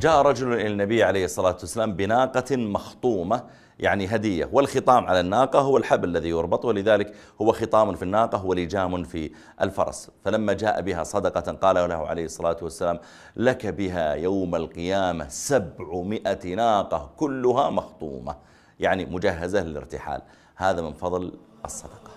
جاء رجل إلى النبي عليه الصلاة والسلام بناقة مخطومة يعني هدية والخطام على الناقة هو الحبل الذي يربط ولذلك هو خطام في الناقة ولجام في الفرس فلما جاء بها صدقة قال له عليه الصلاة والسلام لك بها يوم القيامة سبعمائة ناقة كلها مخطومة يعني مجهزة للارتحال هذا من فضل الصدقة